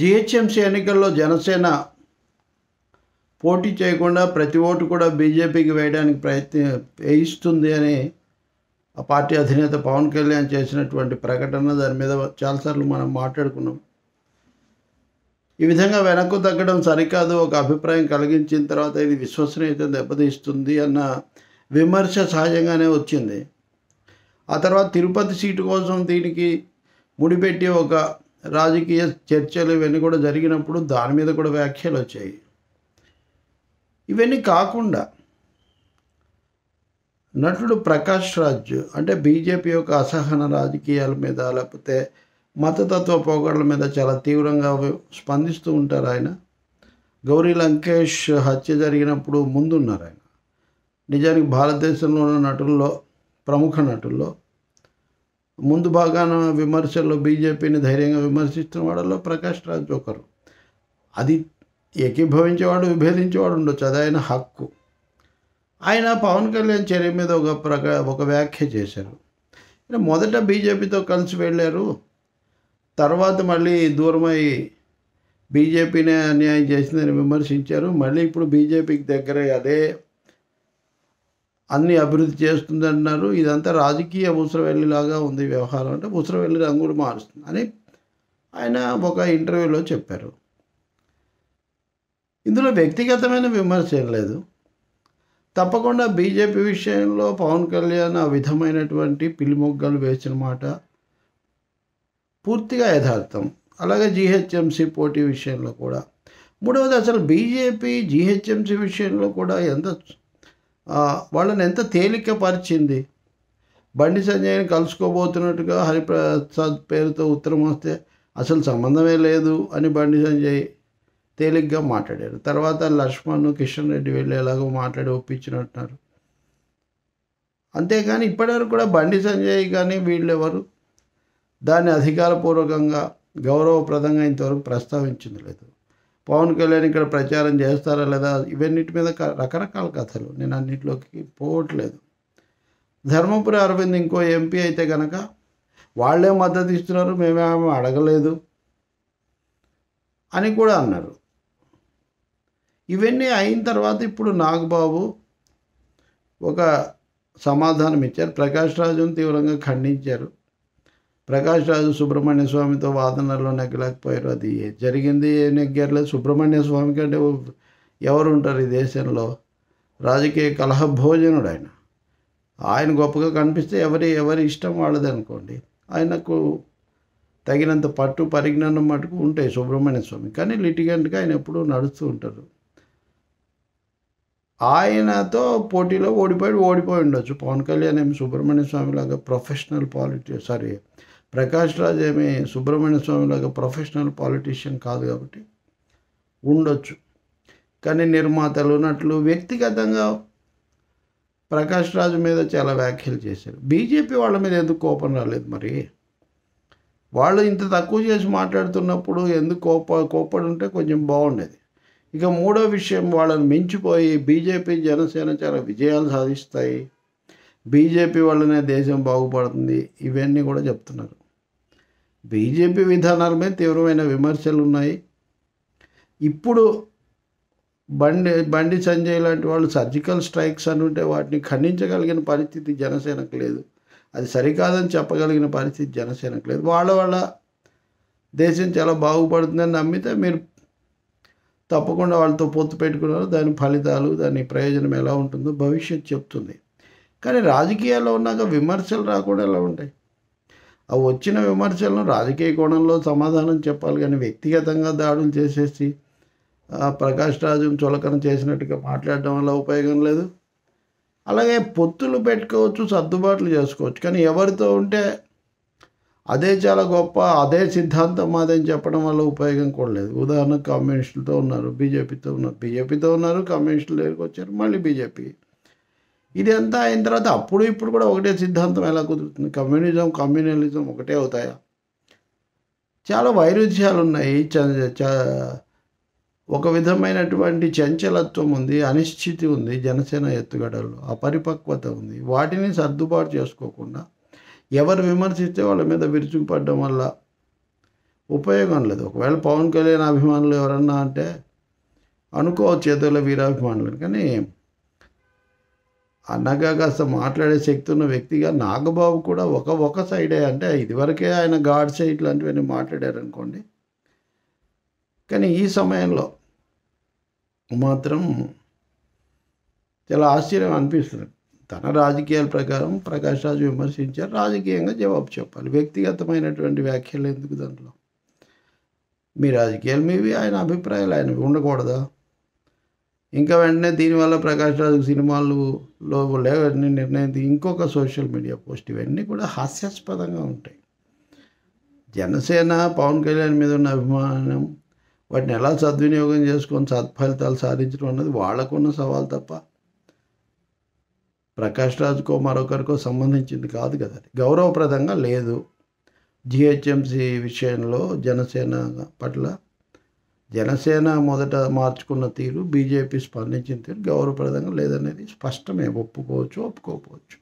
GHMC ఎన్నికల్లో జనసేన పోటీ చేయకుండా ప్రతి ఓటు కూడా బీజేపీకి వేయడానికి ప్రయత్నం వేయిస్తుంది అని ఆ పార్టీ అధినేత పవన్ కళ్యాణ్ చేసినటువంటి ప్రకటన దాని మీద చాలాసార్లు మనం మాట్లాడుకున్నాం ఈ విధంగా వెనక్కు తగ్గడం సరికాదు ఒక అభిప్రాయం కలిగించిన తర్వాత ఇది విశ్వసనీయత దెబ్బతీస్తుంది అన్న విమర్శ సహజంగానే వచ్చింది ఆ తర్వాత తిరుపతి సీటు కోసం దీనికి ముడిపెట్టి ఒక రాజకీయ చర్చలు ఇవన్నీ కూడా జరిగినప్పుడు దాని మీద కూడా వ్యాఖ్యలు వచ్చాయి ఇవన్నీ కాకుండా నటుడు ప్రకాష్ రాజ్ అంటే బీజేపీ యొక్క అసహన రాజకీయాల మీద లేకపోతే మతతత్వ పోకడల మీద చాలా తీవ్రంగా స్పందిస్తూ ఉంటారు ఆయన గౌరీ లంకేష్ హత్య జరిగినప్పుడు ముందున్నారు ఆయన నిజానికి భారతదేశంలో ఉన్న నటుల్లో ప్రముఖ నటుల్లో ముందు భాగాన విమర్శల్లో బీజేపీని ధైర్యంగా విమర్శిస్తున్న వాళ్ళలో ప్రకాష్ రాజ్ ఒకరు అది ఏకీభవించేవాడు విభేదించేవాడు ఉండొచ్చు అది ఆయన హక్కు ఆయన పవన్ కళ్యాణ్ చర్య మీద ఒక ప్రకా ఒక వ్యాఖ్య చేశారు మొదట బీజేపీతో కలిసి వెళ్ళారు తర్వాత మళ్ళీ దూరమై బీజేపీనే అన్యాయం చేసిందని విమర్శించారు మళ్ళీ ఇప్పుడు బీజేపీకి దగ్గర అదే అన్ని అభివృద్ధి చేస్తుంది అంటున్నారు ఇదంతా రాజకీయ ముసరవెల్లిలాగా ఉంది వ్యవహారం అంటే ముసరవెల్లి రంగులు మారుస్తుంది అని ఆయన ఒక ఇంటర్వ్యూలో చెప్పారు ఇందులో వ్యక్తిగతమైన విమర్శ ఏం లేదు తప్పకుండా బీజేపీ విషయంలో పవన్ కళ్యాణ్ ఆ విధమైనటువంటి పిలిమొగ్గలు వేసిన మాట పూర్తిగా యథార్థం అలాగే జీహెచ్ఎంసీ పోటీ విషయంలో కూడా మూడవది అసలు బీజేపీ జీహెచ్ఎంసీ విషయంలో కూడా ఎంత వాళ్ళని ఎంత తేలిక పరిచింది బండి సంజయ్ని కలుసుకోబోతున్నట్టుగా హరిప్రసాద్ పేరుతో ఉత్తరం వస్తే అసలు సంబంధమే లేదు అని బండి సంజయ్ తేలిగ్గా మాట్లాడారు తర్వాత లక్ష్మణ్ కిషన్ రెడ్డి వెళ్ళేలాగా మాట్లాడి ఒప్పించినట్టున్నారు అంతేకాని ఇప్పటివరకు కూడా బండి సంజయ్ కానీ వీళ్ళెవరు దాన్ని అధికారపూర్వకంగా గౌరవప్రదంగా ఇంతవరకు ప్రస్తావించింది లేదు పవన్ కళ్యాణ్ ఇక్కడ ప్రచారం చేస్తారా లేదా ఇవన్నిటి మీద రకరకాల కథలు నేను అన్నింటిలోకి పోవట్లేదు ధర్మపురి అరవింద్ ఇంకో ఎంపీ అయితే కనుక వాళ్ళే మద్దతు ఇస్తున్నారు మేమేమో అడగలేదు అని కూడా అన్నారు ఇవన్నీ అయిన తర్వాత ఇప్పుడు నాగబాబు ఒక సమాధానం ఇచ్చారు ప్రకాష్ రాజును తీవ్రంగా ఖండించారు ప్రకాష్ రాజు సుబ్రహ్మణ్య స్వామితో వాదనలో నెగ్గలేకపోయారు అది జరిగింది నెగ్గారులేదు సుబ్రహ్మణ్య స్వామి కంటే ఎవరు ఉంటారు ఈ దేశంలో రాజకీయ కలహ భోజనుడు ఆయన ఆయన గొప్పగా కనిపిస్తే ఎవరి ఎవరి ఇష్టం వాళ్ళది అనుకోండి ఆయనకు తగినంత పట్టు పరిజ్ఞానం మటుకు ఉంటాయి సుబ్రహ్మణ్య స్వామి కానీ లిటిగెంట్గా ఆయన ఎప్పుడూ నడుస్తూ ఉంటారు ఆయనతో పోటీలో ఓడిపోయి ఓడిపోయి ఉండొచ్చు పవన్ కళ్యాణ్ ఏమి సుబ్రహ్మణ్య స్వామి లాగా ప్రొఫెషనల్ పాలిటి సారీ ప్రకాష్ రాజ్ ఏమి సుబ్రహ్మణ్య స్వామి లాగా ప్రొఫెషనల్ పాలిటీషియన్ కాదు కాబట్టి ఉండొచ్చు కానీ నిర్మాతలు నటులు వ్యక్తిగతంగా ప్రకాష్ రాజు మీద చాలా వ్యాఖ్యలు చేశారు బీజేపీ వాళ్ళ మీద ఎందుకు కోపం రాలేదు మరి వాళ్ళు ఇంత తక్కువ చేసి మాట్లాడుతున్నప్పుడు ఎందుకు కోప కోపడి ఉంటే కొంచెం బాగుండేది ఇక మూడో విషయం వాళ్ళని మించిపోయి బీజేపీ జనసేన చాలా విజయాలు సాధిస్తాయి బీజేపీ వల్లనే దేశం బాగుపడుతుంది ఇవన్నీ కూడా చెప్తున్నారు బీజేపీ విధానాలపై తీవ్రమైన విమర్శలు ఉన్నాయి ఇప్పుడు బండి బండి సంజయ్ లాంటి వాళ్ళు సర్జికల్ స్ట్రైక్స్ అని ఉంటే వాటిని ఖండించగలిగిన పరిస్థితి జనసేనకు లేదు అది సరికాదని చెప్పగలిగిన పరిస్థితి జనసేనకు లేదు వాళ్ళ వాళ్ళ దేశం చాలా బాగుపడుతుందని నమ్మితే మీరు తప్పకుండా వాళ్ళతో పొత్తు పెట్టుకున్నారు దాని ఫలితాలు దాని ప్రయోజనం ఎలా ఉంటుందో భవిష్యత్ చెప్తుంది కానీ రాజకీయాల్లో ఉన్నాక విమర్శలు రాకుండా ఎలా ఉంటాయి ఆ వచ్చిన విమర్శలను రాజకీయ కోణంలో సమాధానం చెప్పాలి కానీ వ్యక్తిగతంగా దాడులు చేసేసి ప్రకాష్ రాజును చులకన చేసినట్టుగా మాట్లాడడం వల్ల ఉపయోగం లేదు అలాగే పొత్తులు పెట్టుకోవచ్చు సర్దుబాట్లు చేసుకోవచ్చు కానీ ఎవరితో ఉంటే అదే చాలా గొప్ప అదే సిద్ధాంతం మాదని చెప్పడం వల్ల ఉపయోగం కూడా లేదు ఉదాహరణకు కమ్యూనిస్టులతో ఉన్నారు బీజేపీతో ఉన్నారు బీజేపీతో ఉన్నారు కమ్యూనిస్టులు దగ్గరికి వచ్చారు మళ్ళీ బీజేపీ ఇది అయిన తర్వాత అప్పుడు ఇప్పుడు కూడా ఒకటే సిద్ధాంతం ఎలా కుదురుతుంది కమ్యూనిజం కమ్యూనలిజం ఒకటే అవుతాయా చాలా వైరుధ్యాలు ఉన్నాయి ఒక విధమైనటువంటి చంచలత్వం ఉంది అనిశ్చితి ఉంది జనసేన ఎత్తుగడల్లో అపరిపక్వత ఉంది వాటిని సర్దుబాటు చేసుకోకుండా ఎవరు విమర్శిస్తే వాళ్ళ మీద విరుచుకుపడడం వల్ల ఉపయోగం లేదు ఒకవేళ పవన్ కళ్యాణ్ అభిమానులు ఎవరన్నా అంటే అనుకోవచ్చు ఏదో వీరాభిమానులు కానీ అన్నగా కాస్త మాట్లాడే శక్తి ఉన్న వ్యక్తిగా నాగబాబు కూడా ఒక ఒక సైడే అంటే ఇదివరకే ఆయన గాడ్సే ఇట్లాంటివన్నీ మాట్లాడారనుకోండి కానీ ఈ సమయంలో మాత్రం చాలా ఆశ్చర్యం అనిపిస్తుంది తన రాజకీయాల ప్రకారం ప్రకాష్ రాజు విమర్శించారు రాజకీయంగా జవాబు చెప్పాలి వ్యక్తిగతమైనటువంటి వ్యాఖ్యలు ఎందుకు దాంట్లో మీ రాజకీయాలు మీవి ఆయన అభిప్రాయాలు ఆయన ఉండకూడదా ఇంకా వెంటనే దీనివల్ల ప్రకాష్ రాజు సినిమాలలో నిర్ణయం ఇంకొక సోషల్ మీడియా పోస్ట్ ఇవన్నీ కూడా హాస్యాస్పదంగా ఉంటాయి జనసేన పవన్ కళ్యాణ్ మీద ఉన్న అభిమానం వాటిని ఎలా సద్వినియోగం చేసుకొని సత్ఫలితాలు సాధించడం అన్నది వాళ్ళకున్న సవాల్ తప్ప ప్రకాష్ రాజుకో మరొకరికో సంబంధించింది కాదు కదా గౌరవప్రదంగా లేదు జిహెచ్ఎంసి విషయంలో జనసేన పట్ల జనసేన మొదట మార్చుకున్న తీరు బీజేపీ స్పందించిన తీరు గౌరవప్రదంగా లేదనేది స్పష్టమే ఒప్పుకోవచ్చు ఒప్పుకోకపోవచ్చు